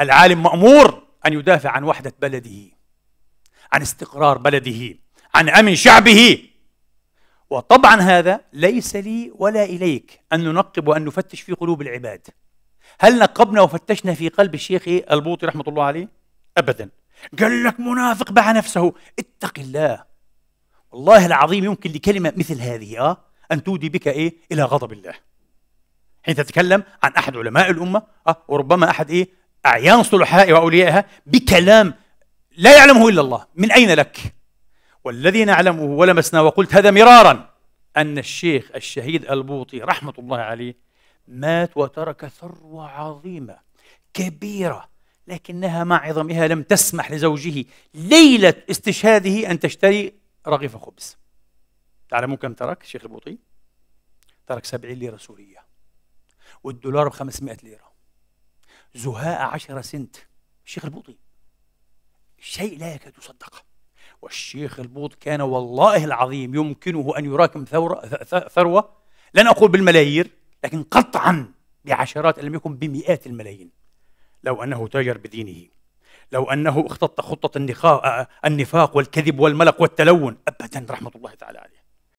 العالم مأمور أن يدافع عن وحدة بلده عن استقرار بلده عن أمن شعبه وطبعا هذا ليس لي ولا إليك أن ننقب وأن نفتش في قلوب العباد هل نقبنا وفتشنا في قلب الشيخ البوطي رحمة الله عليه؟ أبدا قال لك منافق باع نفسه اتق الله والله العظيم يمكن لكلمة مثل هذه آه أن تودي بك إيه إلى غضب الله حين تتكلم عن أحد علماء الأمة آه وربما أحد إيه أعيان صلحاء وأوليائها بكلام لا يعلمه إلا الله من أين لك؟ والذي نعلمه ولمسنا وقلت هذا مرارا أن الشيخ الشهيد البوطي رحمة الله عليه مات وترك ثروة عظيمة كبيرة لكنها مع عظمها لم تسمح لزوجه ليلة استشهاده أن تشتري رغيف خبز تعلمون كم ترك الشيخ البوطي؟ ترك 70 ليرة سورية والدولار ب 500 ليرة زهاء عشر سنت الشيخ البوطي شيء لا يكاد يصدق والشيخ البوط كان والله العظيم يمكنه أن يراكم ثورة ثروة لن أقول بالملايير لكن قطعا بعشرات لم يكن بمئات الملايين لو أنه تاجر بدينه لو أنه اختط خطة النفاق والكذب والملق والتلون أبدا رحمة الله تعالى عليه